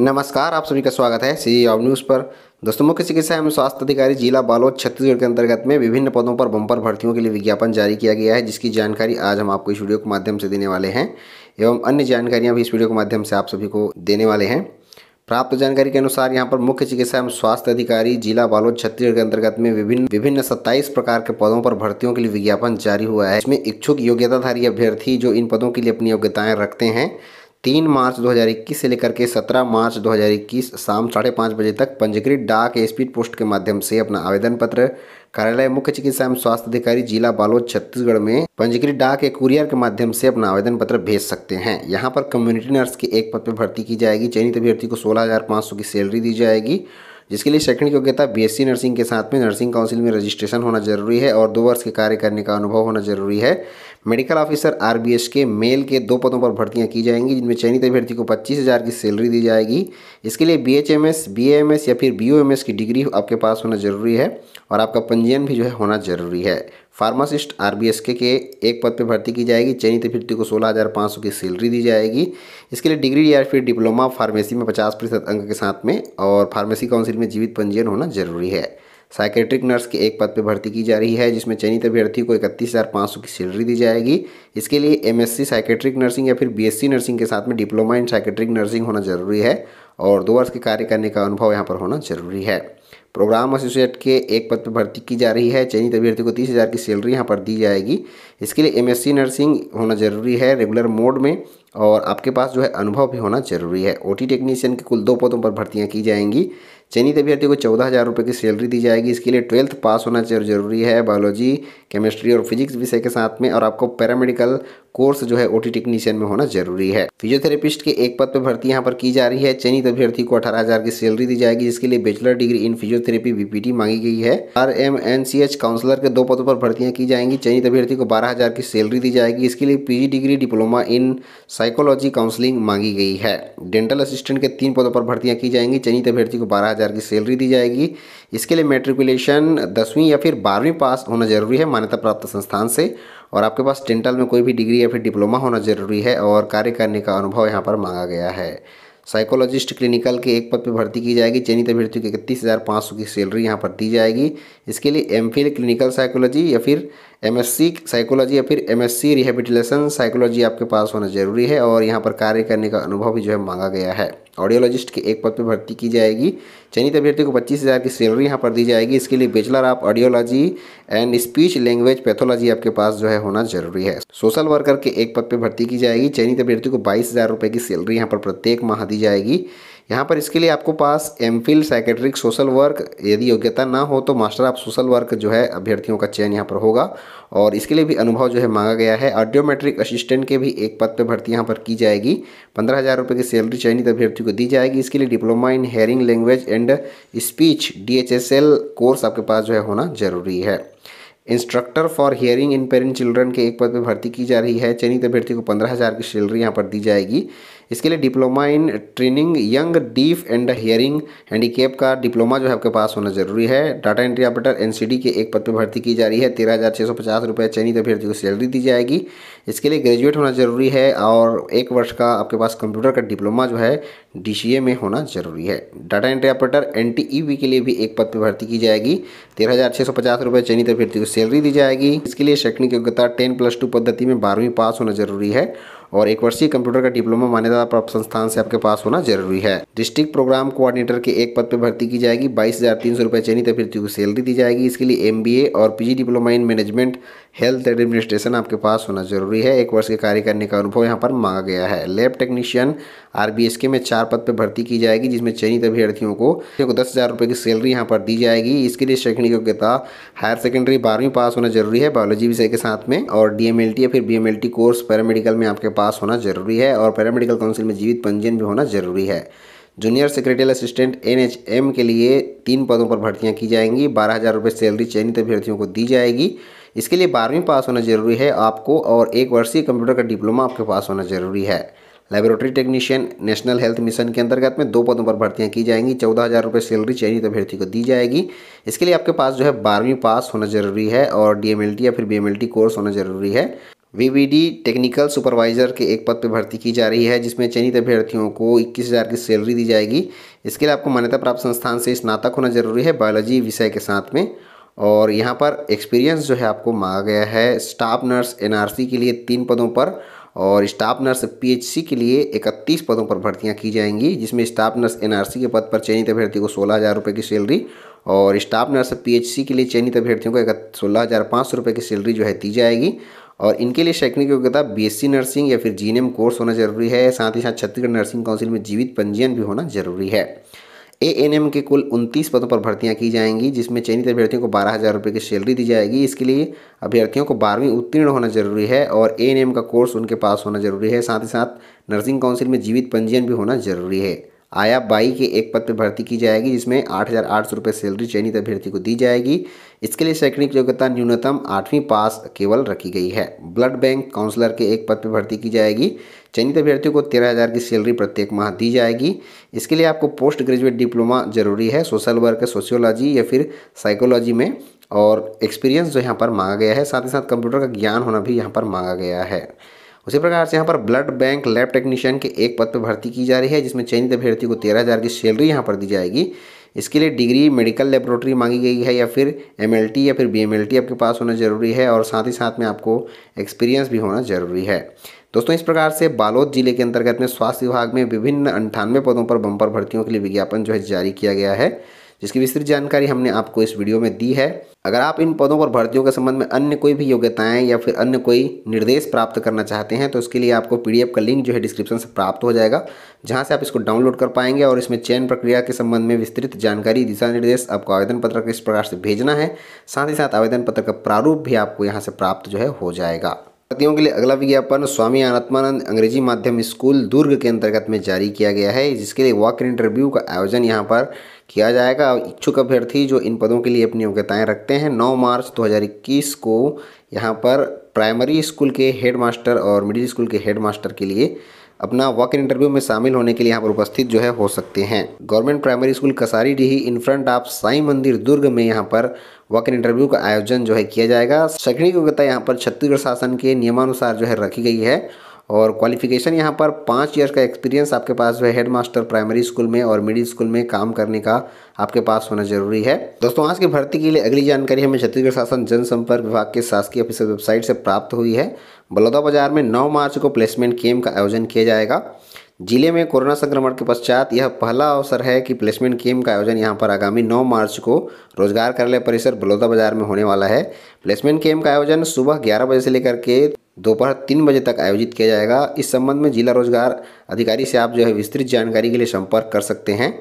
नमस्कार आप सभी का स्वागत है सी ऑब न्यूज़ पर दोस्तों मुख्य चिकित्सा एवं स्वास्थ्य अधिकारी जिला बालोद छत्तीसगढ़ के अंतर्गत में विभिन्न पदों पर बम्पर भर्तियों के लिए विज्ञापन जारी किया गया है जिसकी जानकारी आज हम आपको इस वीडियो के माध्यम से देने वाले हैं एवं अन्य जानकारियाँ भी इस वीडियो के माध्यम से आप सभी को देने वाले हैं प्राप्त जानकारी के अनुसार यहाँ पर मुख्य चिकित्सा एवं स्वास्थ्य अधिकारी जिला बालोद छत्तीसगढ़ के अंतर्गत में विभिन्न विभिन्न सत्ताईस प्रकार के पदों पर भर्तियों के लिए विज्ञापन जारी हुआ है इसमें इच्छुक योग्यताधारी अभ्यर्थी जो इन पदों के लिए अपनी योग्यताएँ रखते हैं तीन मार्च 2021 से लेकर के 17 मार्च 2021 शाम साढ़े पाँच बजे तक पंजीकृत डाक स्पीड पोस्ट के माध्यम से अपना आवेदन पत्र कार्यालय मुख्य चिकित्सा एवं स्वास्थ्य अधिकारी जिला बालोद छत्तीसगढ़ में पंजीकृत डाक या कुरियर के माध्यम से अपना आवेदन पत्र भेज सकते हैं यहाँ पर कम्युनिटी नर्स के एक पद पर भर्ती की जाएगी चयनित अभ्यर्थी को सोलह की सैलरी दी जाएगी जिसके लिए शैक्षणिक योग्यता बी नर्सिंग के साथ में नर्सिंग काउंसिल में रजिस्ट्रेशन होना जरूरी है और दो वर्ष के कार्य करने का अनुभव होना जरूरी है medical officer R K male के दो पदों पर भर्तियाँ की जाएंगी जिनमें चयनित अभ्यर्थी को पच्चीस हज़ार की सैलरी दी जाएगी इसके लिए B H M S B M S या फिर बी ओ एम एस की डिग्री आपके पास होना ज़रूरी है और आपका पंजीयन भी जो है होना ज़रूरी है फार्मासिस्ट आर के एक पद पर भर्ती की जाएगी चयनित अभ्यर्थी को सोलह हज़ार पाँच सौ की सैलरी दी जाएगी इसके लिए डिग्री या फिर डिप्लोमा फार्मेसी में पचास प्रतिशत अंक के साथ में और फार्मेसी काउंसिल में जीवित पंजीयन होना जरूरी है साइकेट्रिक नर्स के एक पद पर भर्ती की जा रही है जिसमें चयनित अभ्यर्थी को इकतीस हज़ार पाँच सौ की सैलरी दी जाएगी इसके लिए एमएससी साइकेट्रिक नर्सिंग या फिर बीएससी नर्सिंग के साथ में डिप्लोमा इन साइकेट्रिक नर्सिंग होना जरूरी है और दो वर्ष के कार्य करने का अनुभव यहाँ पर होना जरूरी है प्रोग्राम एसोसिएट के एक पद पर भर्ती की जा रही है चयनित अभ्यर्थी को तीस हज़ार की सैलरी यहाँ पर दी जाएगी इसके लिए सी नर्सिंग होना जरूरी है रेगुलर मोड में और आपके पास जो है अनुभव भी होना जरूरी है ओटी टेक्नीशियन के कुल दो पदों पर भर्तियाँ की जाएंगी चयनित अभ्यर्थियों को चौदह हज़ार रुपये की सैलरी दी जाएगी इसके लिए ट्वेल्थ पास होना जरूरी है बायोलॉजी केमिस्ट्री और फिजिक्स विषय के साथ में और आपको पैरामेडिकल कोर्स जो है ओटी टेक्नीशियन में होना जरूरी है फिजियोथेरेपिस्ट के एक पद पर भर्ती यहाँ पर की जा रही है चयनित अभ्यर्थी को अठारह हज़ार की सैलरी दी जाएगी जिसके लिए बैचलर डिग्री इन फिजियोथेरेपी टी मांगी गई है R M N C H counsellor के दो पदों पर भर्तियाँ की जाएंगी चयनित अभ्यर्थी को बारह हज़ार की सैलरी दी जाएगी इसके लिए PG degree diploma in psychology counselling मांगी गई है डेंटल असिस्टेंट के तीन पदों पर भर्तियां की जाएंगी चयनित अभ्यर्थी को बारह हज़ार की सैलरी दी जाएगी इसके लिए मेट्रिकुलेशन दसवीं या फिर बारहवीं पास होना जरूरी है मान्यता प्राप्त संस्थान से और आपके पास डेंटल में कोई भी डिग्री या फिर डिप्लोमा होना जरूरी है और कार्य करने का अनुभव यहाँ पर मांगा गया है साइकोलॉजिस्ट क्लिनिकल के एक पद पर भर्ती की जाएगी चयनित अभ्यर्थियों की इकतीस हज़ार पाँच सौ की सैलरी यहाँ पर दी जाएगी इसके लिए एम क्लिनिकल साइकोलॉजी या फिर एम साइकोलॉजी या फिर एम एस रिहेबिटेशन साइकोलॉजी आपके पास होना ज़रूरी है और यहाँ पर कार्य करने का अनुभव भी जो है मांगा गया है ऑडियोलॉजिस्ट के एक पद पर भर्ती की जाएगी चयनित अभ्यर्थी को पच्चीस हज़ार की सैलरी यहाँ पर दी जाएगी इसके लिए bachelor of audiology and speech language pathology आपके पास जो है होना जरूरी है सोशल वर्कर के एक पद पर भर्ती की जाएगी चयनित अभ्यर्थी को बाईस हज़ार रुपये की सैलरी यहाँ पर प्रत्येक माह दी जाएगी यहाँ पर इसके लिए आपको पास M Phil psychiatric social work यदि योग्यता ना हो तो मास्टर ऑफ सोशल वर्क जो है अभ्यर्थियों का चयन यहाँ पर होगा और इसके लिए भी अनुभव जो है मांगा गया है ऑडियोमेट्रिक असिस्टेंट के भी एक पद पर भर्ती यहाँ पर की जाएगी पंद्रह हज़ार रुपये की सैलरी चयनित अभ्यर्थी को दी जाएगी इसके लिए diploma in hearing language and speech D course आपके पास जो है होना जरूरी है instructor for hearing impaired children के एक पद पर भर्ती की जा रही है चयनित अभ्यर्थी को पंद्रह हज़ार की सैलरी यहाँ पर दी जाएगी इसके लिए diploma in training young deaf and hearing handicap का डिप्लोमा जो है आपके पास होना जरूरी है डाटा एंट्री ऑपरेटर एन के एक पद पर भर्ती की जा रही है तेरह हज़ार छः सौ पचास रुपये चयनित अभ्यर्थी को सैलरी दी जाएगी इसके लिए ग्रेजुएट होना ज़रूरी है और एक वर्ष का आपके पास कंप्यूटर का डिप्लोमा जो है डी में होना ज़रूरी है डाटा एंट्री ऑपरेटर एन के लिए भी एक पद पर भर्ती की जाएगी तेरह हज़ार छः सौ पचास रुपये चयनित अभ्यर्थी को सैलरी दी जाएगी इसके लिए शैक्षणिक योग्यता टेन प्लस टू पद्धति में बारहवीं पास होना जरूरी है और एक वर्षीय कंप्यूटर का डिप्लोमा मान्यता प्राप्त संस्थान से आपके पास होना जरूरी है डिस्ट्रिक्ट प्रोग्राम कोऑर्डिनेटर के एक पद पर भर्ती की जाएगी बाईस हजार तीन सौ रुपये चयनित अभ्यर्थियों को सैलरी दी जाएगी इसके लिए एम और P diploma in management health administration आपके पास होना जरूरी है एक वर्ष के कार्य करने का अनुभव यहाँ पर मांगा गया है लैब टेक्नीशियन आर में चार पद पर भर्ती की जाएगी जिसमें चयनित अभ्यर्थियों को दस हज़ार रुपये की सैलरी यहाँ पर दी जाएगी इसके लिए शैक्षणिक योग्यता हायर सेकेंडरी बारहवीं पास होना जरूरी है बायोलॉजी विषय के साथ में और डी या फिर बी कोर्स पैरामेडिकल में आपके पास होना जरूरी है और पैरामेडिकल काउंसिल में जीवित पंजीयन भी होना जरूरी है जूनियर सेक्रेटरी असिस्टेंट एनएचएम के लिए तीन पदों पर भर्तियां की जाएंगी बारह हज़ार रुपये सैलरी चयनित अभ्यर्थियों को दी जाएगी इसके लिए बारहवीं पास होना जरूरी है आपको और एक वर्षीय कंप्यूटर का डिप्लोमा आपके पास होना जरूरी है laboratory technician national health mission के अंतर्गत में दो पदों पर भर्तियां की जाएंगी चौदह हज़ार रुपये सैलरी चयनित अभ्यर्थी को दी जाएगी इसके लिए आपके पास जो है बारहवीं पास होना जरूरी है और डी या फिर बी कोर्स होना जरूरी है वीवीडी टेक्निकल सुपरवाइज़र के एक पद पर भर्ती की जा रही है जिसमें चयनित अभ्यर्थियों को इक्कीस हज़ार की सैलरी दी जाएगी इसके लिए आपको मान्यता प्राप्त संस्थान से स्नातक होना जरूरी है बायोलॉजी विषय के साथ में और यहाँ पर एक्सपीरियंस जो है आपको मांगा गया है स्टाफ नर्स एन के लिए तीन पदों पर और स्टाफ नर्स पी के लिए इकतीस पदों पर भर्तियाँ की जाएंगी जिसमें स्टाफ नर्स एन के पद पर चयनित अभ्यर्थी को सोलह हज़ार रुपये की सैलरी और स्टाफ नर्स पी के लिए चयनित अभ्यर्थियों को सोलह हज़ार पाँच सौ रुपये की सैलरी जो है दी जाएगी और इनके लिए शैक्षणिक योग्यता बीएससी नर्सिंग या फिर जीएनएम कोर्स होना जरूरी है साथ ही साथ छत्तीसगढ़ नर्सिंग काउंसिल में जीवित पंजीयन भी होना जरूरी है ए एन एम के कुल उनतीस पदों पर भर्तियां की जाएंगी जिसमें चयनित अभ्यर्थियों को बारह हज़ार रुपये की सैलरी दी जाएगी इसके लिए अभ्यर्थियों को बारहवीं उत्तीर्ण होना जरूरी है और ए एन एम का कोर्स उनके पास होना जरूरी है साथ ही साथ नर्सिंग काउंसिल में जीवित पंजीयन भी होना जरूरी है आया बाई के एक पद पर भर्ती की जाएगी जिसमें आठ हज़ार आठ सौ रुपये सैलरी चयनित अभ्यर्थी को दी जाएगी इसके लिए शैक्षणिक योग्यता न्यूनतम आठवीं पास केवल रखी गई है ब्लड बैंक काउंसलर के एक पद पर भर्ती की जाएगी चयनित अभ्यर्थियों को तेरह हज़ार की सैलरी प्रत्येक माह दी जाएगी इसके लिए आपको पोस्ट ग्रेजुएट डिप्लोमा जरूरी है सोशल वर्क सोशियोलॉजी या फिर साइकोलॉजी में और एक्सपीरियंस जो यहाँ पर मांगा गया है साथ ही साथ कंप्यूटर का ज्ञान होना भी यहाँ पर मांगा गया है उसी प्रकार से यहाँ पर ब्लड बैंक लैब टेक्नीशियन के एक पद पर भर्ती की जा रही है जिसमें चयनित अभ्यर्थी को तेरह हज़ार की सैलरी यहाँ पर दी जाएगी इसके लिए डिग्री मेडिकल लेबोरेटरी मांगी गई है या फिर एम या फिर बी आपके पास होना ज़रूरी है और साथ ही साथ में आपको एक्सपीरियंस भी होना ज़रूरी है दोस्तों इस प्रकार से बालोद जिले के अंतर्गत में स्वास्थ्य विभाग में विभिन्न अंठानवे पदों पर बम्पर भर्तियों के लिए विज्ञापन जो है जारी किया गया है जिसकी विस्तृत जानकारी हमने आपको इस वीडियो में दी है अगर आप इन पदों पर भर्तियों के संबंध में अन्य कोई भी योग्यताएं या फिर अन्य कोई निर्देश प्राप्त करना चाहते हैं तो उसके लिए आपको पीडीएफ का लिंक जो है डिस्क्रिप्शन से प्राप्त हो जाएगा जहां से आप इसको डाउनलोड कर पाएंगे और इसमें चयन प्रक्रिया के संबंध में विस्तृत जानकारी दिशा निर्देश आपको आवेदन पत्र किस प्रकार से भेजना है साथ ही साथ आवेदन पत्र का प्रारूप भी आपको यहाँ से प्राप्त जो है हो जाएगा भर्तियों के लिए अगला विज्ञापन स्वामी अनात्मानंद अंग्रेजी माध्यम स्कूल दुर्ग के अंतर्गत में जारी किया गया है जिसके लिए वॉक इन इंटरव्यू का आयोजन यहाँ पर किया जाएगा इच्छुक अभ्यर्थी जो इन पदों के लिए अपनी योग्यताएं रखते हैं 9 मार्च 2021 को यहाँ पर प्राइमरी स्कूल के हेडमास्टर और मिडिल स्कूल के मास्टर के लिए अपना वॉक इन इंटरव्यू में शामिल होने के लिए यहाँ पर उपस्थित जो है हो सकते हैं government primary school Kasari Dihi in front of Sai मंदिर दुर्ग में यहाँ पर वॉक इन इंटरव्यू का आयोजन जो है किया जाएगा शैक्षणिक योग्यता यहाँ पर छत्तीसगढ़ शासन के नियमानुसार जो है रखी गई है और क्वालिफिकेशन यहाँ पर पाँच ईयर्स का एक्सपीरियंस आपके पास जो है हेड मास्टर प्राइमरी स्कूल में और मिडिल स्कूल में काम करने का आपके पास होना जरूरी है दोस्तों आज की भर्ती के लिए अगली जानकारी हमें छत्तीसगढ़ शासन जनसंपर्क विभाग के शासकीय ऑफिस वेबसाइट से प्राप्त हुई है बलौदा बाजार में नौ मार्च को प्लेसमेंट कैम्प का आयोजन किया जाएगा जिले में कोरोना संक्रमण के पश्चात यह पहला अवसर है कि प्लेसमेंट गेम का आयोजन यहां पर आगामी 9 मार्च को रोजगार कार्यालय परिसर बलौदा बाजार में होने वाला है प्लेसमेंट गेम का आयोजन सुबह 11 बजे से लेकर के दोपहर तीन बजे तक आयोजित किया जाएगा इस संबंध में जिला रोजगार अधिकारी से आप जो है विस्तृत जानकारी के लिए संपर्क कर सकते हैं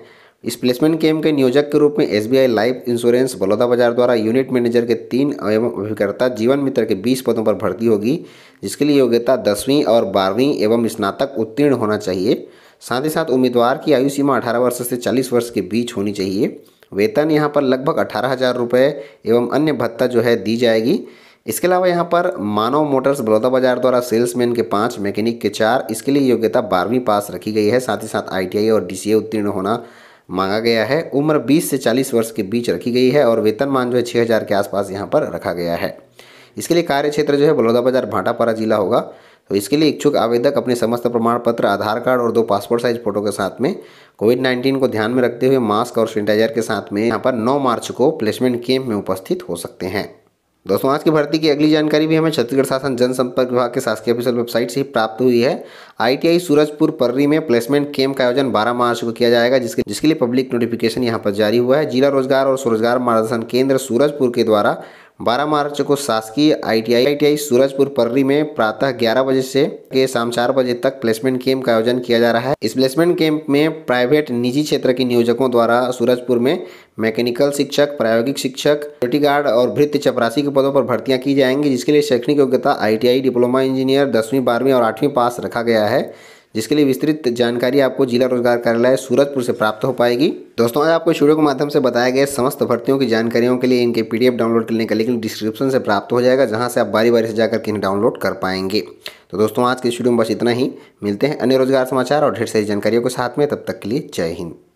इस प्लेसमेंट कैंप के नियोजक के रूप में एसबीआई लाइफ इंश्योरेंस बलौदा बाजार द्वारा यूनिट मैनेजर के तीन एवं अभिकर्ता जीवन मित्र के बीस पदों पर भर्ती होगी जिसके लिए योग्यता दसवीं और बारहवीं एवं स्नातक उत्तीर्ण होना चाहिए साथ ही साथ उम्मीदवार की आयु सीमा अठारह वर्ष से चालीस वर्ष के बीच होनी चाहिए वेतन यहाँ पर लगभग अठारह हज़ार रुपये एवं अन्य भत्ता जो है दी जाएगी इसके अलावा यहाँ पर मानव मोटर्स बलौदा बाजार द्वारा सेल्समैन के पाँच मैकेनिक के चार इसके लिए योग्यता बारहवीं पास रखी गई है साथ ही साथ आईटीआई और डीसीए उत्तीर्ण होना मांगा गया है उम्र 20 से 40 वर्ष के बीच रखी गई है और वेतनमान जो है छः हज़ार के आसपास यहाँ पर रखा गया है इसके लिए कार्य क्षेत्र जो है बलौदाबाजार भाटापारा जिला होगा तो इसके लिए इच्छुक आवेदक अपने समस्त प्रमाण पत्र आधार कार्ड और दो पासपोर्ट साइज फोटो के साथ में कोविड 19 को ध्यान में रखते हुए मास्क और सैनिटाइजर के साथ में यहाँ पर 9 मार्च को प्लेसमेंट कैंप में उपस्थित हो सकते हैं दोस्तों आज की भर्ती की अगली जानकारी भी हमें छत्तीसगढ़ शासन जनसंपर्क विभाग के शासकीय ऑफिसियल वेबसाइट से ही प्राप्त हुई है आईटीआई सूरजपुर पर्री में प्लेसमेंट कैंप का आयोजन 12 मार्च को किया जाएगा जिसके जिसके लिए पब्लिक नोटिफिकेशन यहां पर जारी हुआ है जिला रोजगार और स्वरोजगार मार्गदर्शन केंद्र सूरजपुर के द्वारा 12 मार्च को शासकीय आईटीआई आई सूरजपुर पर्री में प्रातः 11 बजे से के शाम चार बजे तक प्लेसमेंट कैंप का आयोजन किया जा रहा है इस प्लेसमेंट कैंप में प्राइवेट निजी क्षेत्र के नियोजकों द्वारा सूरजपुर में मैकेनिकल शिक्षक प्रायोगिक शिक्षक सिक्योरिटी गार्ड और भृत्य चपरासी के पदों पर भर्तियां की जाएंगी जिसके लिए शैक्षणिक योग्यता आई डिप्लोमा इंजीनियर दसवीं बारहवीं और आठवीं पास रखा गया है जिसके लिए विस्तृत जानकारी आपको जिला रोजगार कार्यालय सूरतपुर से प्राप्त हो पाएगी दोस्तों आज आपको इस के माध्यम से बताया गया समस्त भर्तियों की जानकारियों के लिए इनके पीडीएफ डाउनलोड करने का लिंक डिस्क्रिप्शन से प्राप्त हो जाएगा जहाँ से आप बारी बारी से जाकर के इन्हें डाउनलोड कर पाएंगे तो दोस्तों आज के इस में बस इतना ही मिलते हैं अन्य रोजगार समाचार और ढेर सारी जानकारियों के साथ में तब तक के लिए जय हिंद